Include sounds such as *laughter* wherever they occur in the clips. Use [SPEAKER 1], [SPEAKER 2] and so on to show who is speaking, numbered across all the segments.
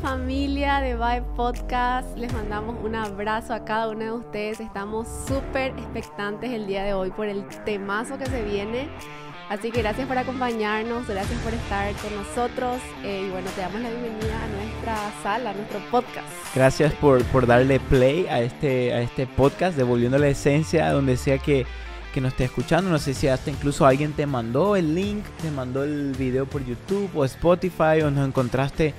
[SPEAKER 1] familia de Vibe Podcast? Les mandamos un abrazo a cada uno de ustedes. Estamos súper expectantes el día de hoy por el temazo que se viene. Así que gracias por acompañarnos, gracias por estar con nosotros eh, y bueno, te damos la bienvenida a nuestra sala, a nuestro podcast.
[SPEAKER 2] Gracias por, darle play a este, a este podcast, devolviendo la esencia donde sea que, que nos esté escuchando. No sé si hasta incluso alguien te mandó el link, te mandó el video por YouTube o Spotify o nos encontraste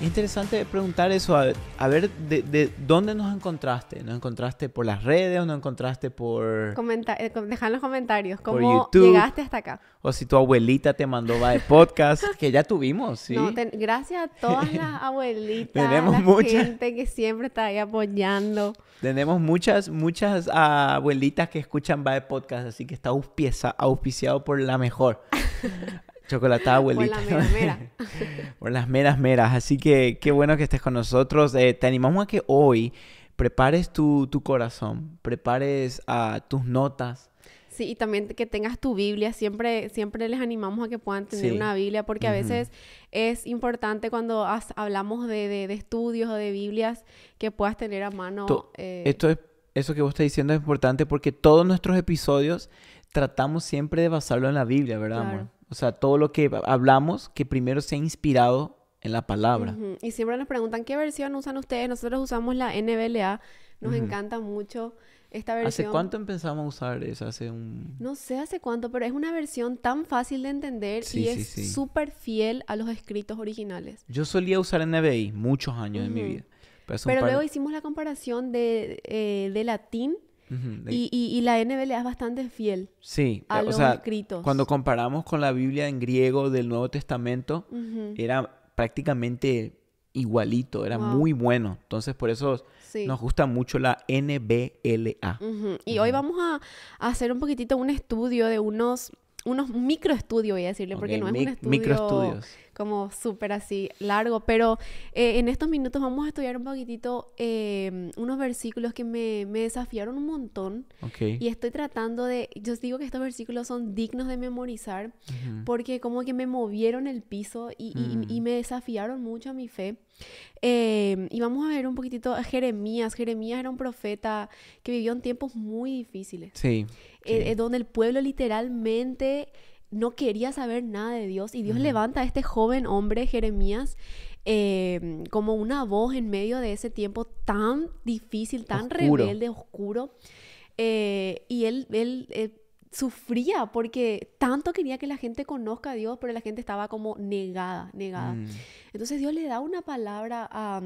[SPEAKER 2] es interesante preguntar eso, a, ver, de, dónde nos encontraste? ¿Nos encontraste por las redes o nos encontraste por...?
[SPEAKER 1] Comenta eh, deja en los comentarios cómo llegaste hasta acá.
[SPEAKER 2] O si tu abuelita te mandó va de podcast, *laughs* que ya tuvimos, No,
[SPEAKER 1] gracias a todas las *laughs* abuelitas, Tenemos la gente que siempre está ahí apoyando.
[SPEAKER 2] Tenemos muchas, muchas abuelitas que escuchan va de podcast, así que está auspiciado por la mejor. *laughs* Chocolatada abuelita. *laughs* Por las meras meras. Por las meras Así que qué bueno que estés con nosotros. Eh, te animamos a que hoy prepares tu, tu corazón, prepares a ah, tus notas.
[SPEAKER 1] Sí, y también que tengas tu Biblia, siempre, siempre les animamos a que puedan tener una Biblia, porque a veces es importante cuando hablamos de, de, estudios o de Biblias que puedas tener a mano. Eh,
[SPEAKER 2] esto es, eso que vos estás diciendo es importante porque todos nuestros episodios tratamos siempre de basarlo en la Biblia, ¿verdad, o sea, todo lo que hablamos que primero se ha inspirado en la palabra.
[SPEAKER 1] Y siempre nos preguntan qué versión usan ustedes. Nosotros usamos la NBLA.
[SPEAKER 2] Nos encanta
[SPEAKER 1] mucho esta versión. ¿Hace cuánto
[SPEAKER 2] empezamos a usar esa? Hace un...
[SPEAKER 1] No sé hace cuánto, pero es una versión tan fácil de entender y es súper fiel a los escritos originales.
[SPEAKER 2] Yo solía usar NBI muchos años en de mi vida. Pero, luego
[SPEAKER 1] hicimos la comparación de, eh, de latín y, la NBLA es bastante fiel
[SPEAKER 2] sí, a los escritos. Cuando comparamos con la Biblia en griego del Nuevo Testamento, era prácticamente igualito, era muy bueno. Entonces, por eso nos gusta mucho la NBLA.
[SPEAKER 1] Y hoy vamos a, hacer un poquitito un estudio de unos unos microestudios, voy a decirle, porque no es un estudio. Microestudios como súper así largo, pero eh, en estos minutos vamos a estudiar un poquitito eh, unos versículos que me, me desafiaron un montón. Y estoy tratando de, yo os digo que estos versículos son dignos de memorizar porque como que me movieron el piso y, y, mm. me desafiaron mucho a mi fe. Eh, y vamos a ver un poquitito a Jeremías. Jeremías era un profeta que vivió en tiempos muy difíciles. sí. donde el pueblo literalmente no quería saber nada de Dios y Dios levanta a este joven hombre, Jeremías, em, como una voz en medio de ese tiempo tan difícil, tan rebelde, oscuro. Eh, y él, él eh, sufría porque tanto quería que la gente conozca a Dios, pero la gente estaba como negada, negada. Mm. Entonces Dios le da una palabra a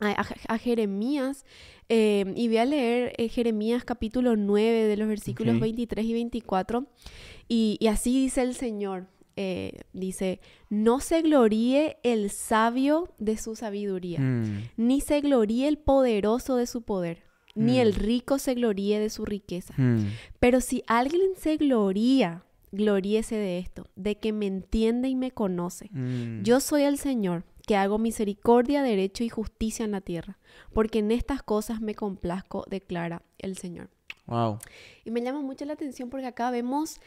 [SPEAKER 1] a, Jeremías eh, y voy a leer eh, Jeremías capítulo 9 de los versículos 23 y 24 y, así dice el Señor, eh, dice, no se gloríe el sabio de su sabiduría, mm. ni se gloríe el poderoso de su poder, ni el mm. rico se gloríe de su riqueza, mm. pero si alguien se gloría, gloríese de esto, de que me entiende y me conoce. Yo soy el Señor que hago misericordia, derecho y justicia en la tierra, porque en estas cosas me complazco, declara el Señor. Wow. Y me llama mucho la atención porque acá vemos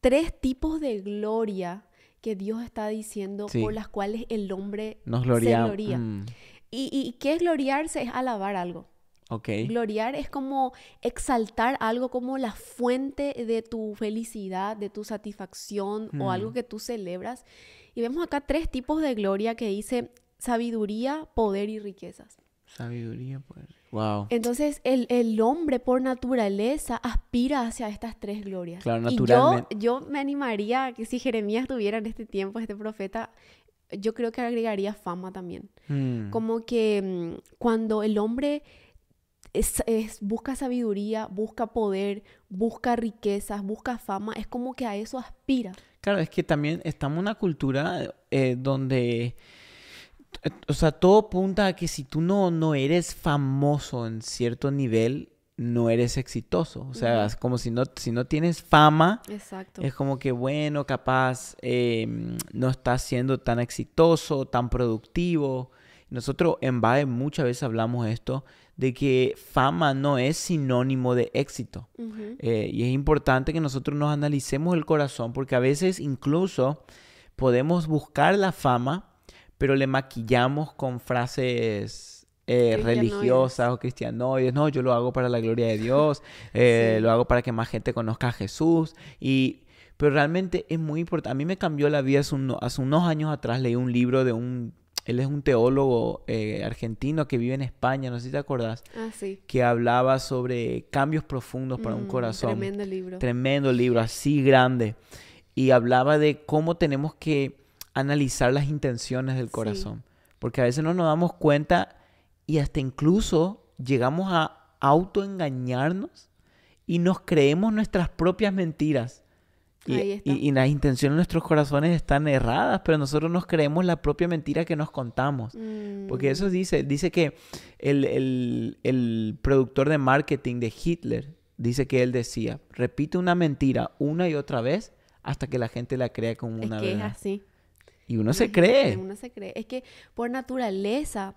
[SPEAKER 1] tres tipos de gloria que Dios está diciendo por las cuales el hombre se gloria. Mm. Y, y, qué es gloriarse? Es alabar algo. Okay. Gloriar es como exaltar algo como la fuente de tu felicidad, de tu satisfacción o mm. algo que tú celebras. Y vemos acá tres tipos de gloria que dice sabiduría, poder y riquezas.
[SPEAKER 2] Sabiduría, poder. Wow.
[SPEAKER 1] Entonces, el, hombre por naturaleza aspira hacia estas tres glorias. Claro, Y yo, me animaría a que si Jeremías tuviera en este tiempo, este profeta, yo creo que agregaría fama también. Hmm. Como que mm, cuando el hombre es, busca sabiduría, busca poder, busca riquezas, busca fama, es como que a eso aspira.
[SPEAKER 2] Claro, es que también estamos en una cultura eh, donde, o sea, todo apunta a que si tú no, no eres famoso en cierto nivel, no eres exitoso. O sea, es como si no, si no tienes fama, Exacto. es como que, bueno, capaz em, no estás siendo tan exitoso, tan productivo. Nosotros en BAE muchas veces hablamos esto, de que fama no es sinónimo de éxito. Eh, y es importante que nosotros nos analicemos el corazón porque a veces incluso podemos buscar la fama, pero le maquillamos con frases eh, religiosas o cristianoides. No, yo lo hago para la gloria de Dios, *laughs* eh, lo hago para que más gente conozca a Jesús. Y, pero realmente es muy importante. A mí me cambió la vida hace unos años atrás, leí un libro de un él es un teólogo eh, argentino que vive en España, no sé si te acordás. Ah, Que hablaba sobre cambios profundos para un mm, corazón. Tremendo libro. Tremendo libro, así grande. Y hablaba de cómo tenemos que analizar las intenciones del corazón. Porque a veces no nos damos cuenta y hasta incluso llegamos a autoengañarnos y nos creemos nuestras propias mentiras. Y, y, las intenciones de nuestros corazones están erradas, pero nosotros nos creemos la propia mentira que nos contamos. Porque eso mm. dice, dice que el, productor de marketing de Hitler, dice que él decía, repite una mentira una y otra vez hasta que la gente la crea como una es verdad. Y uno se cree. Uno
[SPEAKER 1] se cree. Es que por naturaleza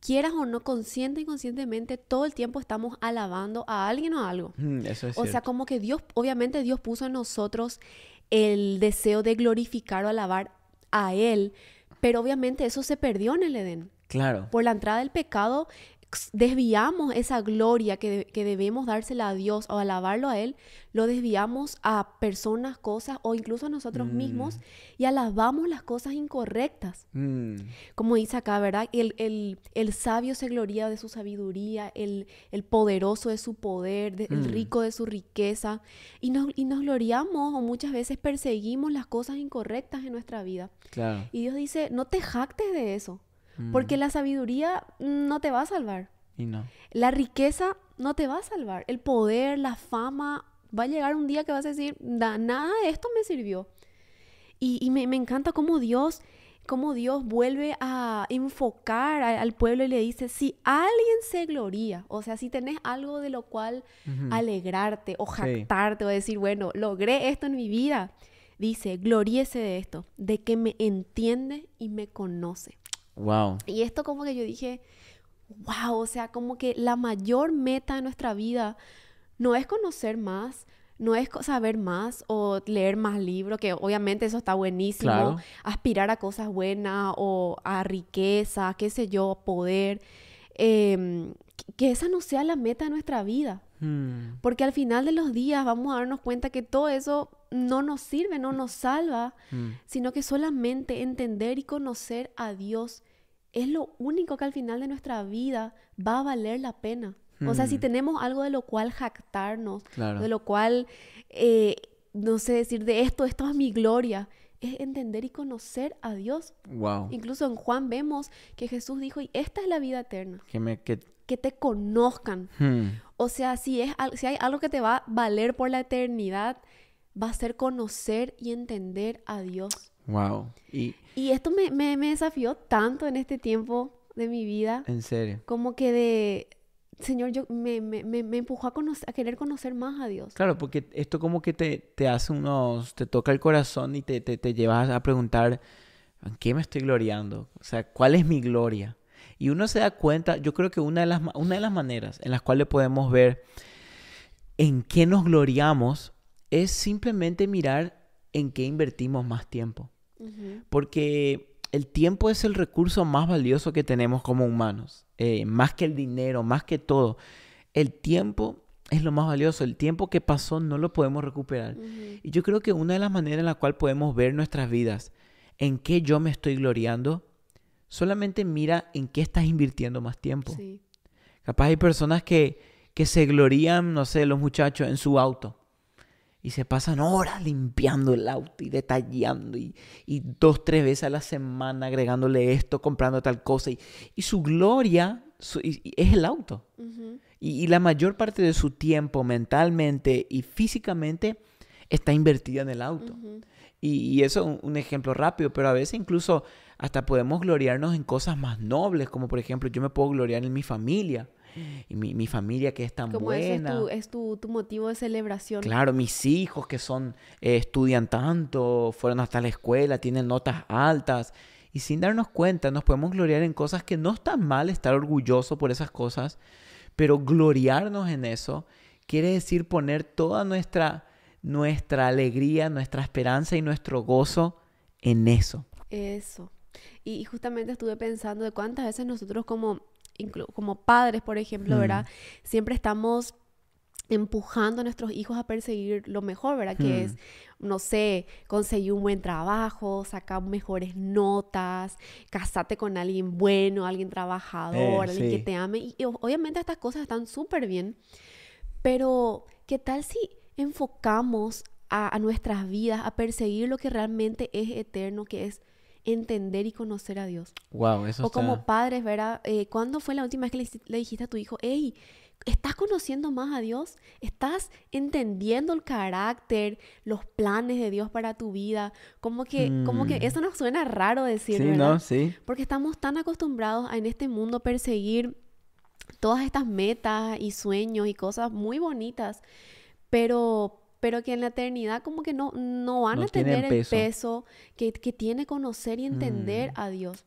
[SPEAKER 1] quieras o no, consciente y inconscientemente, todo el tiempo estamos alabando a alguien o algo.
[SPEAKER 2] Mm, eso es o sea,
[SPEAKER 1] como que Dios, obviamente Dios puso en nosotros el deseo de glorificar o alabar a Él, pero obviamente eso se perdió en el Edén. Claro. Por la entrada del pecado, desviamos esa gloria que, debemos dársela a Dios o alabarlo a Él, lo desviamos a personas, cosas o incluso a nosotros mm. mismos y alabamos las cosas incorrectas. Mm. Como dice acá, ¿verdad? El, el, sabio se gloria de su sabiduría, el, poderoso de su poder, el mm. rico de su riqueza y nos, gloriamos o muchas veces perseguimos las cosas incorrectas en nuestra vida. Y Dios dice, no te jactes de eso. Porque mm. la sabiduría no te va a salvar. La riqueza no te va a salvar. El poder, la fama, va a llegar un día que vas a decir, nada de esto me sirvió. Y, me, encanta cómo Dios, cómo Dios vuelve a enfocar al pueblo y le dice, si alguien se gloría, o sea, si tenés algo de lo cual alegrarte o jactarte o decir, bueno, logré esto en mi vida, dice, gloríese de esto, de que me entiende y me conoce. Wow. Y esto como que yo dije, wow, o sea, como que la mayor meta de nuestra vida no es conocer más, no es saber más o leer más libros, que obviamente eso está buenísimo, aspirar a cosas buenas o a riqueza, qué sé yo, poder, em, que esa no sea la meta de nuestra vida. Hmm. Porque al final de los días vamos a darnos cuenta que todo eso no nos sirve, no nos salva, hmm. sino que solamente entender y conocer a Dios es lo único que al final de nuestra vida va a valer la pena. O sea, si hmm. tenemos algo de lo cual jactarnos, de lo cual, eh, no sé, decir de esto, esto es mi gloria, es entender y conocer a Dios. Wow. Incluso en Juan vemos que Jesús dijo, y esta es la vida eterna. Que, te conozcan. Hmm. O sea, si, es, si hay algo que te va a valer por la eternidad, va a ser conocer y entender a Dios.
[SPEAKER 2] Wow. Y,
[SPEAKER 1] esto me, me, desafió tanto en este tiempo de mi vida. En serio. Como que de... Señor, yo me, me empujó a, a querer conocer más a Dios.
[SPEAKER 2] Claro, porque esto como que te, te hace unos... Te toca el corazón y te, te, te llevas a preguntar, ¿en qué me estoy gloriando? O sea, ¿cuál es mi gloria? Y uno se da cuenta, yo creo que una de las, una de las maneras en las cuales podemos ver en qué nos gloriamos es simplemente mirar en qué invertimos más tiempo. Porque el tiempo es el recurso más valioso que tenemos como humanos, eh, más que el dinero, más que todo. El tiempo es lo más valioso, el tiempo que pasó no lo podemos recuperar. Y yo creo que una de las maneras en la cual podemos ver nuestras vidas, en qué yo me estoy gloriando, solamente mira en qué estás invirtiendo más tiempo. Capaz hay personas que, que se glorían, no sé, los muchachos, en su auto y se pasan horas limpiando el auto y detallando y, dos, tres veces a la semana agregándole esto, comprando tal cosa. Y, su gloria es el auto. y, la mayor parte de su tiempo mentalmente y físicamente está invertida en el auto. y, eso es un, un, ejemplo rápido, pero a veces incluso hasta podemos gloriarnos en cosas más nobles, como por ejemplo yo me puedo gloriar en mi familia mi, familia que es tan buena. ¿Cómo
[SPEAKER 1] es, tu, tu, motivo de celebración. Claro,
[SPEAKER 2] mis hijos que son, eh, estudian tanto, fueron hasta la escuela, tienen notas altas. Y sin darnos cuenta, nos podemos gloriar en cosas que no están mal estar orgulloso por esas cosas, pero gloriarnos en eso quiere decir poner toda nuestra, nuestra alegría, nuestra esperanza y nuestro gozo en eso.
[SPEAKER 1] Eso. y justamente estuve pensando de cuántas veces nosotros como como padres, por ejemplo, mm. ¿verdad? Siempre estamos empujando a nuestros hijos a perseguir lo mejor, ¿verdad? Que mm. es, no sé, conseguir un buen trabajo, sacar mejores notas, casarte con alguien bueno, alguien trabajador, eh, alguien que te ame. Y, obviamente estas cosas están súper bien, pero ¿qué tal si enfocamos a nuestras vidas a perseguir lo que realmente es eterno, que es entender y conocer a Dios.
[SPEAKER 2] Wow, eso O como
[SPEAKER 1] padres, ¿verdad? Eh, ¿Cuándo fue la última vez que le, dijiste a tu hijo, hey, estás conociendo más a Dios? ¿Estás entendiendo el carácter, los planes de Dios para tu vida? Como que, como que mm. eso nos suena raro decir, sí, No, sí. Porque estamos tan acostumbrados a en este mundo perseguir todas estas metas y sueños y cosas muy bonitas, pero pero que en la eternidad como que no, no van a tener el peso que, que, tiene conocer y mm. entender a Dios.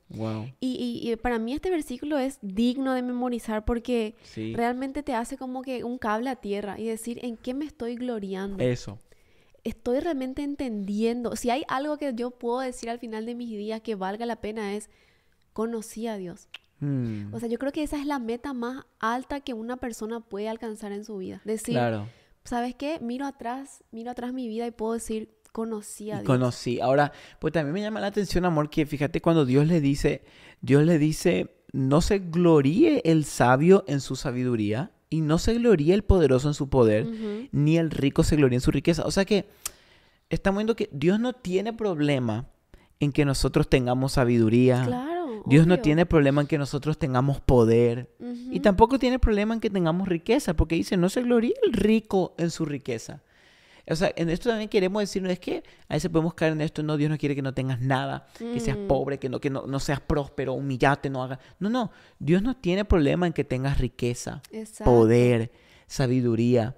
[SPEAKER 1] Y, y, para mí este versículo es digno de memorizar porque realmente te hace como que un cable a tierra y decir, ¿en qué me estoy gloriando? Eso. Estoy realmente entendiendo. Si hay algo que yo puedo decir al final de mis días que valga la pena es, conocí a Dios.
[SPEAKER 2] Mm. O sea,
[SPEAKER 1] yo creo que esa es la meta más alta que una persona puede alcanzar en su vida. Decir, claro ¿sabes qué? Miro atrás, miro atrás mi vida y puedo decir, conocí a Dios.
[SPEAKER 2] conocí. Ahora, pues también me llama la atención, amor, que fíjate cuando Dios le dice, Dios le dice, no se gloríe el sabio en su sabiduría y no se gloríe el poderoso en su poder, ni el rico se gloríe en su riqueza. O sea que estamos viendo que Dios no tiene problema en que nosotros tengamos sabiduría. Claro Dios no tiene problema en que nosotros tengamos poder y tampoco tiene problema en que tengamos riqueza, porque dice, no se gloríe el rico en su riqueza. O sea, en esto también queremos decirnos, es que ahí se podemos caer en esto, no, Dios no quiere que no tengas nada, que seas pobre, que no, que no, seas próspero, humillate, no hagas. No, no, Dios no tiene problema en que tengas riqueza,
[SPEAKER 1] poder,
[SPEAKER 2] sabiduría.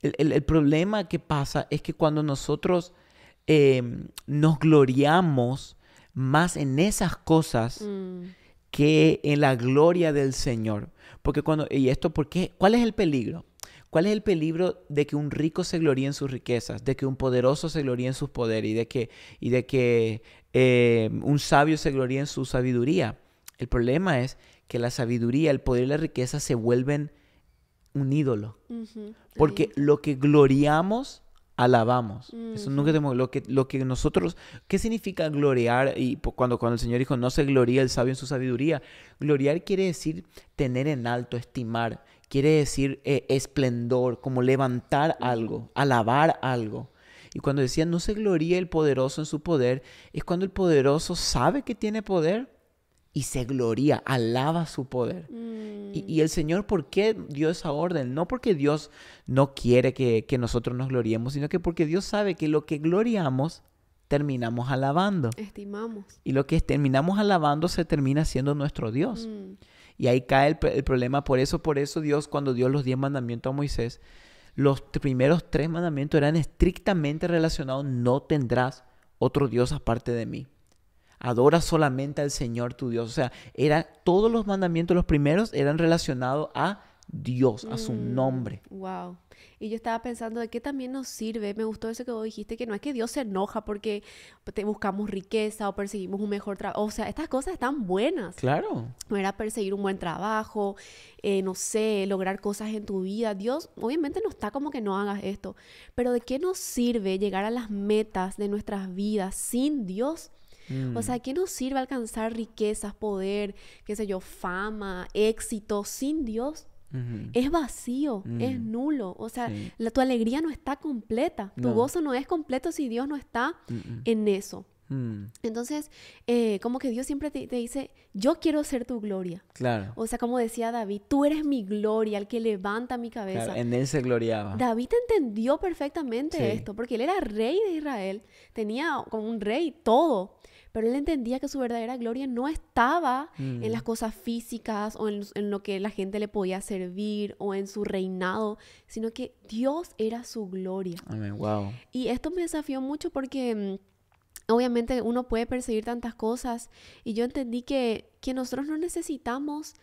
[SPEAKER 2] El, problema que pasa es que cuando nosotros em, nos gloriamos más en esas cosas mm. que en la gloria del Señor. Porque cuando, y esto, qué? ¿cuál es el peligro? ¿Cuál es el peligro de que un rico se gloríe en sus riquezas, de que un poderoso se gloríe en sus poderes y de que, y de que eh, un sabio se gloríe en su sabiduría? El problema es que la sabiduría, el poder y la riqueza se vuelven un ídolo. Porque lo que gloriamos alabamos. Eso nunca es lo que lo que nosotros ¿qué significa gloriar? Y cuando cuando el Señor dijo, "No se gloria el sabio en su sabiduría." Gloriar quiere decir tener en alto, estimar, quiere decir e, esplendor, como levantar algo, alabar algo. Y cuando decía, "No se gloria el poderoso en su poder", es cuando el poderoso sabe que tiene poder y se gloria, alaba su poder. Y, el Señor, ¿por qué dio esa orden? No porque Dios no quiere que, nosotros nos gloriemos, sino que porque Dios sabe que lo que gloriamos terminamos alabando.
[SPEAKER 1] Estimamos.
[SPEAKER 2] Y lo que terminamos alabando se termina siendo nuestro Dios. Mm. Y ahí cae el, el, problema. Por eso, por eso Dios, cuando dio los diez mandamientos a Moisés, los primeros tres mandamientos eran estrictamente relacionados, no tendrás otro Dios aparte de mí. Adora solamente al Señor tu Dios. O sea, era, todos los mandamientos, los primeros, eran relacionados a Dios, a su mm, nombre.
[SPEAKER 1] Wow. Y yo estaba pensando de qué también nos sirve. Me gustó eso que vos dijiste, que no es que Dios se enoja porque buscamos riqueza o perseguimos un mejor trabajo. O sea, estas cosas están buenas. Claro. No era perseguir un buen trabajo, eh, no sé, lograr cosas en tu vida. Dios obviamente no está como que no hagas esto. Pero ¿de qué nos sirve llegar a las metas de nuestras vidas sin Dios? O sea, mm. ¿qué nos sirve alcanzar riquezas, poder, qué sé yo, fama, éxito sin Dios? Es vacío, es mm. nulo. O sea, tu alegría no está completa. Tu gozo no es completo si Dios no está en eso. Mm. Entonces, eh, como que Dios siempre te, dice, yo quiero ser tu gloria. Claro. O sea, como decía David, tú eres mi gloria, el que levanta mi cabeza.
[SPEAKER 2] en él se gloriaba. David
[SPEAKER 1] entendió perfectamente esto, porque él era rey de Israel, tenía como un rey todo, pero él entendía que su verdadera gloria no estaba en las mm. cosas físicas o en, lo que la gente le podía servir o en su reinado, sino que Dios era su gloria. Y esto me desafió mucho porque mm, obviamente uno puede perseguir tantas cosas y yo entendí que, que nosotros no necesitamos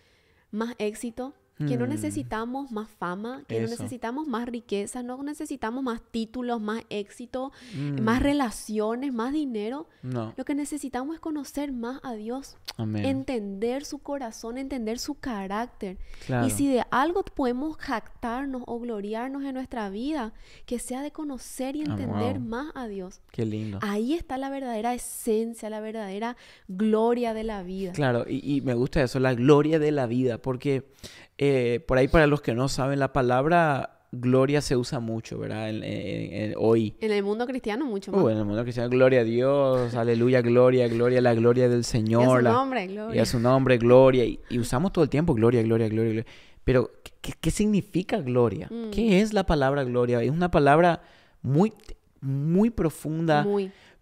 [SPEAKER 1] más éxito, que no mm. necesitamos más fama, que no necesitamos más riqueza, no necesitamos más títulos, más éxito, mm. más relaciones, más dinero. No. Lo que necesitamos es conocer más a Dios, Amén. entender su corazón, entender su carácter. Y si de algo podemos jactarnos o gloriarnos en nuestra vida, que sea de conocer y ah, entender más a Dios.
[SPEAKER 2] Qué lindo. Ahí
[SPEAKER 1] está la verdadera esencia, la verdadera gloria de la vida.
[SPEAKER 2] Claro, y me gusta eso, la gloria de la vida, porque eh, por ahí, para los que no saben, la palabra gloria se usa mucho, ¿verdad? hoy.
[SPEAKER 1] En el mundo cristiano mucho uh, más.
[SPEAKER 2] en el mundo cristiano, gloria a Dios, aleluya, gloria, gloria, la gloria del Señor. Y a su nombre, gloria. Y a su nombre, gloria. Y, usamos todo el tiempo gloria, gloria, gloria, gloria. Pero, ¿qué, significa gloria? Mm. ¿Qué es la palabra gloria? Es una palabra muy, muy profunda.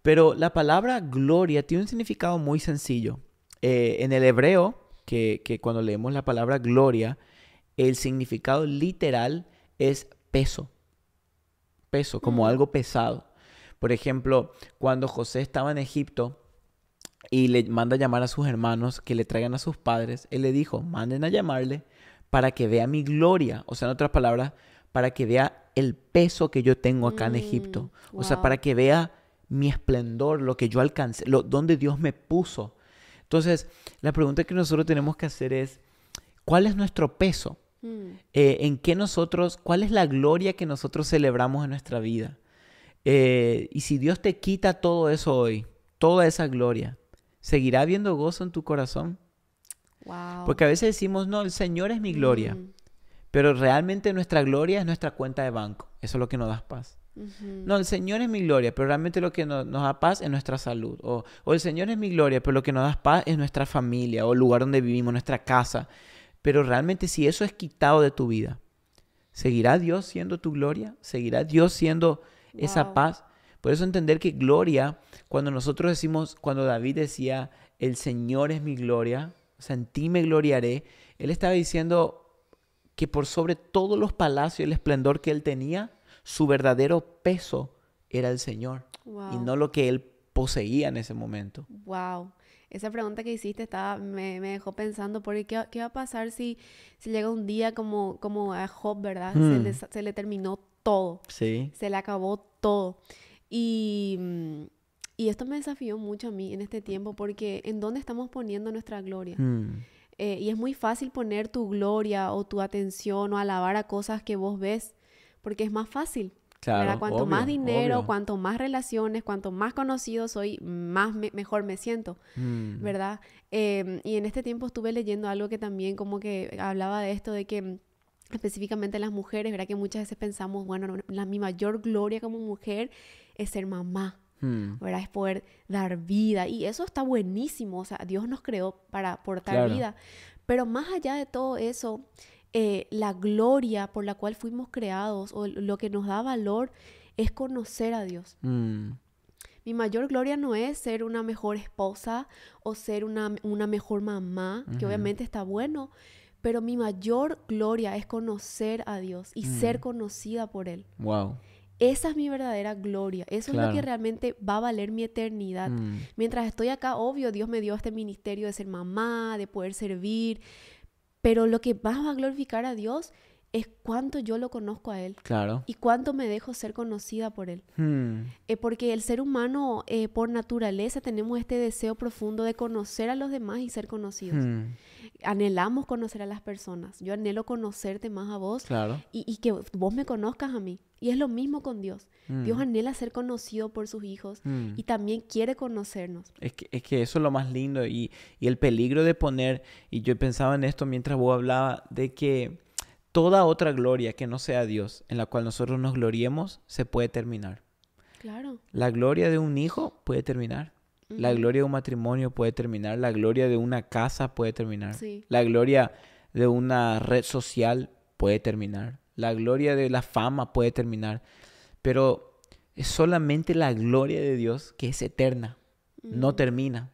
[SPEAKER 2] Pero la palabra gloria tiene un significado muy sencillo. Eh, en el hebreo, que, cuando leemos la palabra gloria, el significado literal es peso. Peso, como algo pesado. Por ejemplo, cuando José estaba en Egipto y le manda a llamar a sus hermanos que le traigan a sus padres, él le dijo, manden a llamarle para que vea mi gloria. O sea, en otras palabras, para que vea el peso que yo tengo acá en mm, Egipto. O sea, para que vea mi esplendor, lo que yo alcancé, lo, donde Dios me puso. Entonces, la pregunta que nosotros tenemos que hacer es, ¿cuál es nuestro peso? Mm. Eh, ¿En qué nosotros, cuál es la gloria que nosotros celebramos en nuestra vida? Eh, y si Dios te quita todo eso hoy, toda esa gloria, ¿seguirá habiendo gozo en tu corazón? Porque a veces decimos, no, el Señor es mi gloria, mm. pero realmente nuestra gloria es nuestra cuenta de banco. Eso es lo que nos da paz. No, el Señor es mi gloria, pero realmente lo que nos da paz es nuestra salud. O, el Señor es mi gloria, pero lo que nos da paz es nuestra familia o el lugar donde vivimos, nuestra casa. Pero realmente si eso es quitado de tu vida, ¿seguirá Dios siendo tu gloria? ¿Seguirá Dios siendo esa paz? Por eso entender que gloria, cuando nosotros decimos, cuando David decía, el Señor es mi gloria, o sea, en ti me gloriaré, él estaba diciendo que por sobre todos los palacios, el esplendor que él tenía, su verdadero peso era el Señor y no lo que él poseía en ese momento.
[SPEAKER 1] Wow. Esa pregunta que hiciste estaba, me, dejó pensando, porque ¿qué, va a pasar si, si llega un día como, como a Job, ¿verdad? Se, hmm. le, terminó todo. Sí. Se le acabó todo. Mm, y, esto me desafió mucho a mí en este tiempo, porque ¿en dónde estamos poniendo nuestra gloria? Hmm. Eh, y es muy fácil poner tu gloria o tu atención o alabar a cosas que vos ves porque es más fácil. Claro, cuanto más dinero, cuanto más relaciones, cuanto más conocido soy, más mejor me siento, mm. ¿verdad? Em, y en este tiempo estuve leyendo algo que también como que hablaba de esto, de que mm, específicamente las mujeres, ¿verdad? Que muchas veces pensamos, bueno, la, mi mayor gloria como mujer es ser mamá, mm. ¿verdad? Es poder dar vida. Y eso está buenísimo, o sea, Dios nos creó para aportar vida. Pero más allá de todo eso, eh, la gloria por la cual fuimos creados o lo que nos da valor es conocer a Dios. Mm. Mi mayor gloria no es ser una mejor esposa o ser una, una mejor mamá, que obviamente está bueno, pero mi mayor gloria es conocer a Dios y mm. ser conocida por Él. Wow. Esa es mi verdadera gloria. Eso es lo que realmente va a valer mi eternidad. Mm. Mientras estoy acá, obvio, Dios me dio este ministerio de ser mamá, de poder servir, pero lo que más va a glorificar a Dios es cuánto yo lo conozco a Él. Claro. Y cuánto me dejo ser conocida por Él. Hmm. Eh, porque el ser humano, eh, por naturaleza, tenemos este deseo profundo de conocer a los demás y ser conocidos. Hmm anhelamos conocer a las personas. Yo anhelo conocerte más a vos y, que vos me conozcas a mí. Y es lo mismo con Dios. Mm. Dios anhela ser conocido por sus hijos mm. y también quiere conocernos.
[SPEAKER 2] Es que, eso es lo más lindo y, el peligro de poner, y yo pensaba en esto mientras vos hablaba, de que toda otra gloria que no sea Dios, en la cual nosotros nos gloriemos, se puede terminar. Claro. La gloria de un hijo puede terminar. La gloria de un matrimonio puede terminar, la gloria de una casa puede terminar, la gloria de una red social puede terminar, la gloria de la fama puede terminar, pero es solamente la gloria de Dios que es eterna, no termina.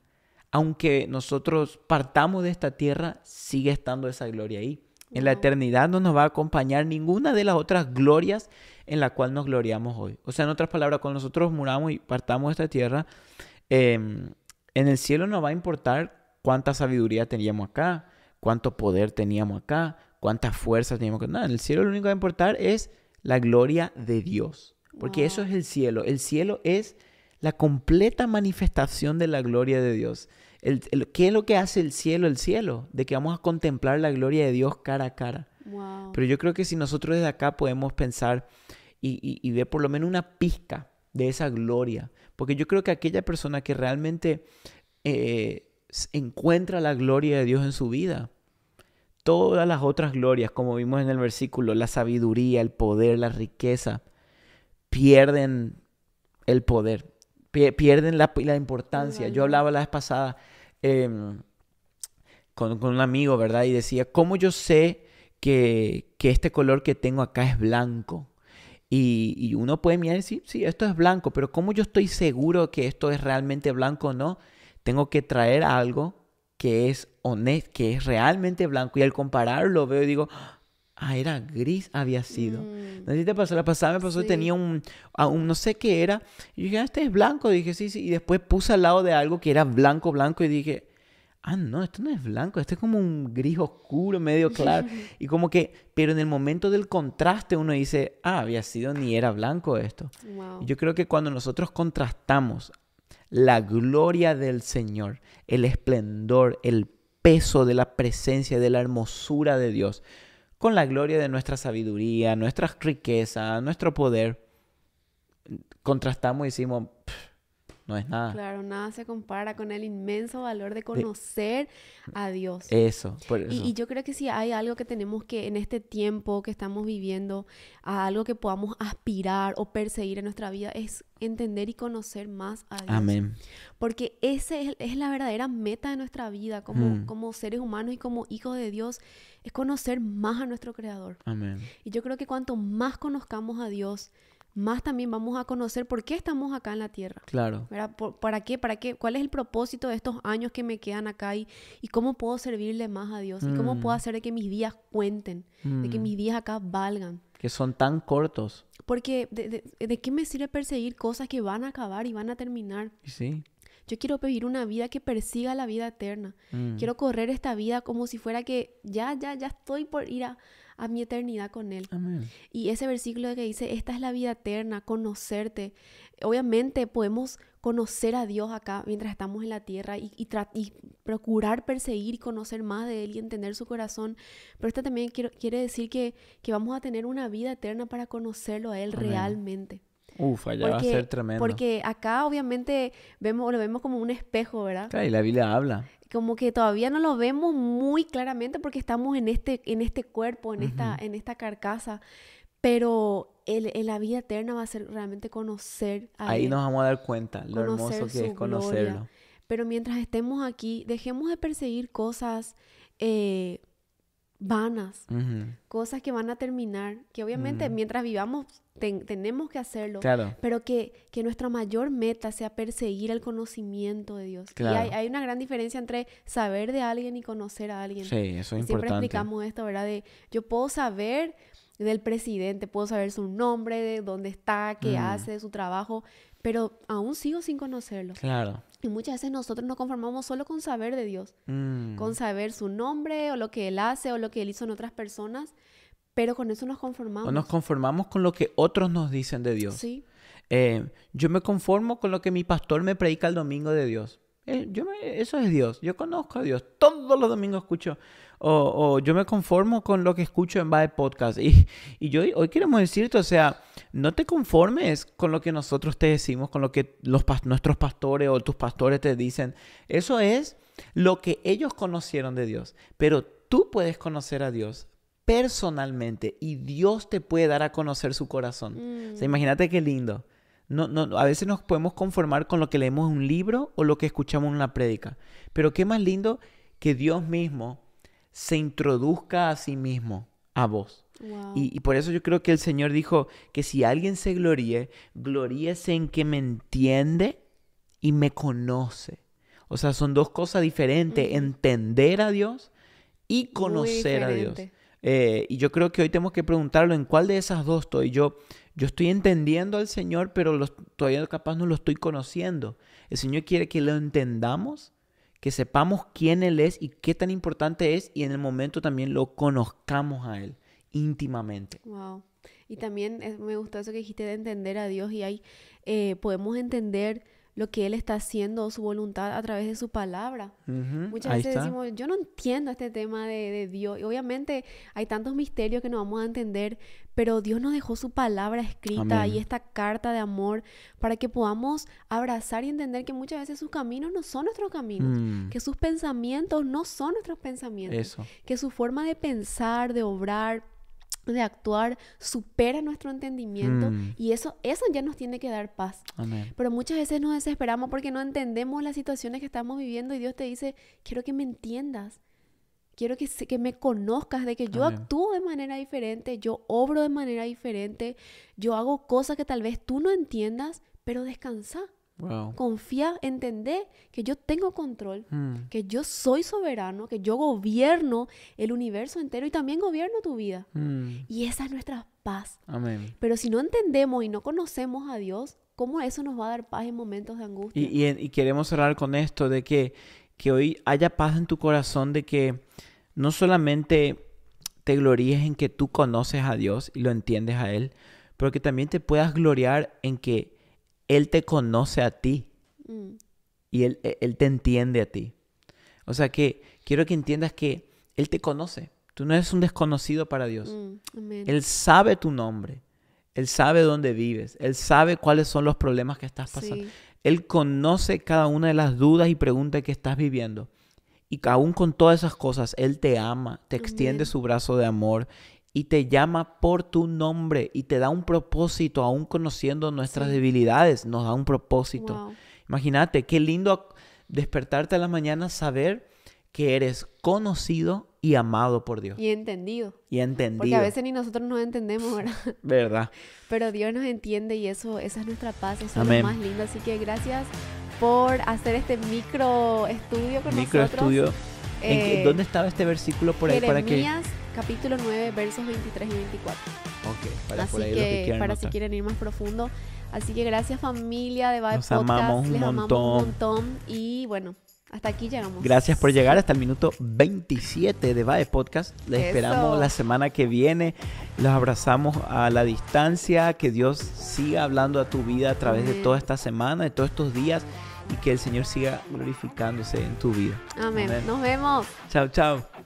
[SPEAKER 2] Aunque nosotros partamos de esta tierra, sigue estando esa gloria ahí. En la eternidad no nos va a acompañar ninguna de las otras glorias en la cual nos gloriamos hoy. O sea, en otras palabras, cuando nosotros muramos y partamos de esta tierra, Em, en el cielo no va a importar cuánta sabiduría teníamos acá, cuánto poder teníamos acá, cuántas fuerzas teníamos acá. No, en el cielo lo único que va a importar es la gloria de Dios. Porque eso es el cielo. El cielo es la completa manifestación de la gloria de Dios. ¿Qué es lo que hace el cielo? El cielo, de que vamos a contemplar la gloria de Dios cara a cara. Pero yo creo que si nosotros desde acá podemos pensar y, y ver por lo menos una pizca de esa gloria. Porque yo creo que aquella persona que realmente eh, encuentra la gloria de Dios en su vida, todas las otras glorias, como vimos en el versículo, la sabiduría, el poder, la riqueza, pierden el poder, pierden la, la importancia. Yo hablaba la vez pasada em, con, un amigo, ¿verdad? Y decía, ¿cómo yo sé que, que este color que tengo acá es blanco? Y, uno puede mirar y decir, sí, esto es blanco, pero como yo estoy seguro que esto es realmente blanco o no? Tengo que traer algo que es honesto, que es realmente blanco. Y al compararlo veo y digo, ah, era gris había sido. Mm. No sé te pasó, la pasada me pasó, tenía un, no sé qué era. Y yo dije, ah, este es blanco. dije, sí, sí. Y después puse al lado de algo que era blanco, blanco. Y dije, ah, no, esto no es blanco, esto es como un gris oscuro, medio claro. y como que, pero en el momento del contraste uno dice, ah, había sido ni era blanco esto. Yo creo que cuando nosotros contrastamos la gloria del Señor, el esplendor, el peso de la presencia, de la hermosura de Dios, con la gloria de nuestra sabiduría, nuestra riqueza, nuestro poder, contrastamos y decimos, no es nada.
[SPEAKER 1] Claro, nada se compara con el inmenso valor de conocer a Dios. Eso, por Y, yo creo que si hay algo que tenemos que en este tiempo que estamos viviendo, algo que podamos aspirar o perseguir en nuestra vida, es entender y conocer más a Dios. Amén. Porque esa es, la verdadera meta de nuestra vida como, hmm. como seres humanos y como hijos de Dios, es conocer más a nuestro Creador. Amén. Y yo creo que cuanto más conozcamos a Dios, más también vamos a conocer por qué estamos acá en la Tierra. Claro. ¿Para qué? ¿Para qué? ¿Cuál es el propósito de estos años que me quedan acá y, y cómo puedo servirle más a Dios? ¿Y cómo puedo mm. hacer de que mis días cuenten? De que mm. mis días acá valgan.
[SPEAKER 2] Que son tan cortos.
[SPEAKER 1] Porque de, de, qué me sirve perseguir cosas que van a acabar y van a terminar? Sí. Yo quiero vivir una vida que persiga la vida eterna. Mm. Quiero correr esta vida como si fuera que ya, ya, ya estoy por ir a, a mi eternidad con Él. Y ese versículo que dice, esta es la vida eterna, conocerte. Obviamente podemos conocer a Dios acá mientras estamos en la tierra y, procurar perseguir y conocer más de Él y entender su corazón. Pero esto también quiere decir que, que, vamos a tener una vida eterna para conocerlo a Él realmente.
[SPEAKER 2] Uf, allá va a ser tremendo. Porque
[SPEAKER 1] acá obviamente vemos, lo vemos como un espejo, ¿verdad? Claro, y la
[SPEAKER 2] Biblia habla.
[SPEAKER 1] Como que todavía no lo vemos muy claramente porque estamos en este, en este cuerpo, en, esta, en esta carcasa. Pero el, la vida eterna va a ser realmente conocer a Ahí nos
[SPEAKER 2] vamos a dar cuenta lo hermoso que es conocerlo.
[SPEAKER 1] Pero mientras estemos aquí, dejemos de perseguir cosas eh, vanas, cosas que van a terminar, que obviamente mientras vivamos tenemos que hacerlo, pero que, que, nuestra mayor meta sea perseguir el conocimiento de Dios. Y hay, hay, una gran diferencia entre saber de alguien y conocer a alguien. Sí, eso es Siempre importante. Siempre explicamos esto, ¿verdad? De yo puedo saber del presidente, puedo saber su nombre, de dónde está, qué hace, su trabajo, pero aún sigo sin conocerlo. Claro. Y muchas veces nosotros nos conformamos solo con saber de Dios,
[SPEAKER 2] con mm.
[SPEAKER 1] saber su nombre o lo que Él hace o lo que Él hizo en otras personas, pero con eso nos conformamos. O nos
[SPEAKER 2] conformamos con lo que otros nos dicen de Dios. Sí. Eh, yo me conformo con lo que mi pastor me predica el domingo de Dios. yo eso es Dios. Yo conozco a Dios. Todos los domingos escucho o, yo me conformo con lo que escucho en Bae Podcast. *laughs* Y, yo hoy queremos decirte, o sea, no te conformes con lo que nosotros te decimos, con lo que los, nuestros pastores o tus pastores te dicen. Eso es lo que ellos conocieron de Dios. Pero tú puedes conocer a Dios personalmente y Dios te puede dar a conocer su corazón. O sea, mm. imagínate qué lindo. No, no, a veces nos podemos conformar con lo que leemos en un libro o lo que escuchamos en una prédica. Pero qué más lindo que Dios mismo se introduzca a sí mismo a vos. Y, por eso yo creo que el Señor dijo que si alguien se gloríe, gloríese en que me entiende y me conoce. O sea, son dos cosas diferentes, entender a Dios y conocer a Dios. Eh, y yo creo que hoy tenemos que preguntarlo en cuál de esas dos estoy. Yo, yo estoy entendiendo al Señor, pero todavía capaz no lo estoy conociendo. El Señor quiere que lo entendamos que sepamos quién Él es y qué tan importante es y en el momento también lo conozcamos a Él íntimamente.
[SPEAKER 1] Wow. Y también me gustó eso que dijiste de entender a Dios y ahí eh, podemos entender lo que Él está haciendo, su voluntad a través de su palabra. Muchas veces decimos, yo no entiendo este tema de, Dios. Y obviamente hay tantos misterios que no vamos a entender, pero Dios nos dejó su palabra escrita y esta carta de amor para que podamos abrazar y entender que muchas veces sus caminos no son nuestros caminos, mm. que sus pensamientos no son nuestros pensamientos, que su forma de pensar, de obrar, de actuar supera nuestro entendimiento mm. y eso, eso ya nos tiene que dar paz. Pero muchas veces nos desesperamos porque no entendemos las situaciones que estamos viviendo y Dios te dice, quiero que me entiendas, quiero que, que me conozcas, de que yo actúo de manera diferente, yo obro de manera diferente, yo hago cosas que tal vez tú no entiendas, pero descansa. Confía, entender que yo tengo control, hmm. que yo soy soberano, que yo gobierno el universo entero y también gobierno tu vida. Hmm. Y esa es nuestra paz. Pero si no entendemos y no conocemos a Dios, ¿cómo eso nos va a dar paz en momentos de angustia?
[SPEAKER 2] Y, queremos cerrar con esto, de que, que hoy haya paz en tu corazón, de que no solamente te gloríes en que tú conoces a Dios y lo entiendes a Él, pero que también te puedas gloriar en que él te conoce a ti. Mm. Y e, él, te entiende a ti. O sea que quiero que entiendas que Él te conoce. Tú no eres un desconocido para Dios. Mm, él sabe tu nombre. Él sabe dónde vives. Él sabe cuáles son los problemas que estás pasando. Él conoce cada una de las dudas y preguntas que estás viviendo. Y aún con todas esas cosas, Él te ama, te extiende su brazo de amor y te llama por tu nombre y te da un propósito, aún conociendo nuestras debilidades, nos da un propósito. Imagínate, qué lindo despertarte a la mañana, saber que eres conocido y amado por Dios.
[SPEAKER 1] Y entendido.
[SPEAKER 2] Y entendido. Porque a veces
[SPEAKER 1] ni nosotros nos entendemos, ¿verdad? *laughs* Verdad. Pero Dios nos entiende y eso, esa es nuestra paz, eso es lo más lindo. Así que gracias por hacer este micro estudio con micro nosotros. estudio. Eh, ¿Dónde
[SPEAKER 2] estaba este versículo por ahí para que
[SPEAKER 1] capítulo 9, versos 23 y 24.
[SPEAKER 2] Ok, para así que, quieran para si quieren
[SPEAKER 1] ir más profundo. Así que gracias familia de Bye Podcast. Amamos un montón. amamos un montón. Y bueno, hasta aquí llegamos. Gracias por llegar
[SPEAKER 2] hasta el minuto 27 de Vae Podcast. Les esperamos la semana que viene. Los abrazamos a la distancia. Que Dios siga hablando a tu vida a través de toda esta semana, de todos estos días. Y que el Señor siga glorificándose en tu vida. Amén. Amén. Nos vemos. Chao, chao.